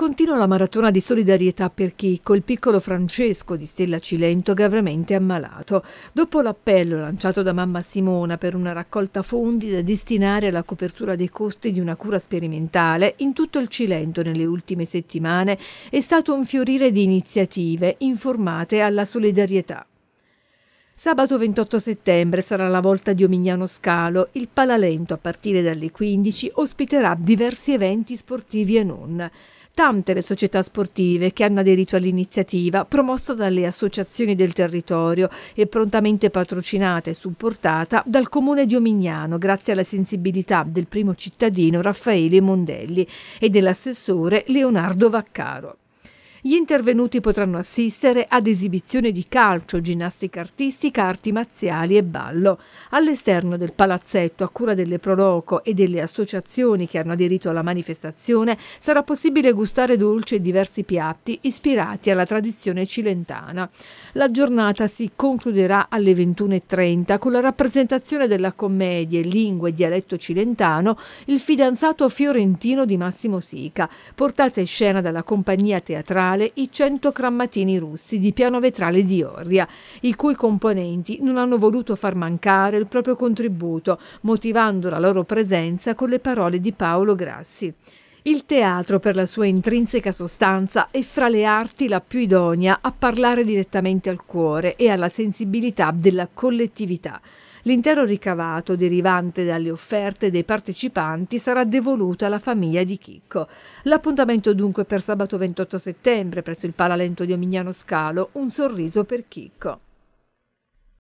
Continua la maratona di solidarietà per chi, col piccolo Francesco di Stella Cilento gravemente ammalato. Dopo l'appello lanciato da mamma Simona per una raccolta fondi da destinare alla copertura dei costi di una cura sperimentale, in tutto il Cilento nelle ultime settimane è stato un fiorire di iniziative informate alla solidarietà. Sabato 28 settembre sarà la volta di Omignano Scalo. Il Palalento, a partire dalle 15, ospiterà diversi eventi sportivi e non tante le società sportive che hanno aderito all'iniziativa promossa dalle associazioni del territorio e prontamente patrocinata e supportata dal comune di Omignano grazie alla sensibilità del primo cittadino Raffaele Mondelli e dell'assessore Leonardo Vaccaro. Gli intervenuti potranno assistere ad esibizioni di calcio, ginnastica artistica, arti marziali e ballo. All'esterno del palazzetto, a cura delle Proloco e delle associazioni che hanno aderito alla manifestazione, sarà possibile gustare dolci e diversi piatti ispirati alla tradizione cilentana. La giornata si concluderà alle 21.30 con la rappresentazione della commedia Lingua e dialetto cilentano Il fidanzato fiorentino di Massimo Sica, portata in scena dalla compagnia teatrale locale i 100 crammatini russi di piano vetrale di Orria, i cui componenti non hanno voluto far mancare il proprio contributo, motivando la loro presenza con le parole di Paolo Grassi. Il teatro, per la sua intrinseca sostanza, è fra le arti la più idonea a parlare direttamente al cuore e alla sensibilità della collettività. L'intero ricavato derivante dalle offerte dei partecipanti sarà devoluto alla famiglia di Chicco. L'appuntamento dunque per sabato 28 settembre presso il Palalento di Omignano Scalo, un sorriso per Chicco.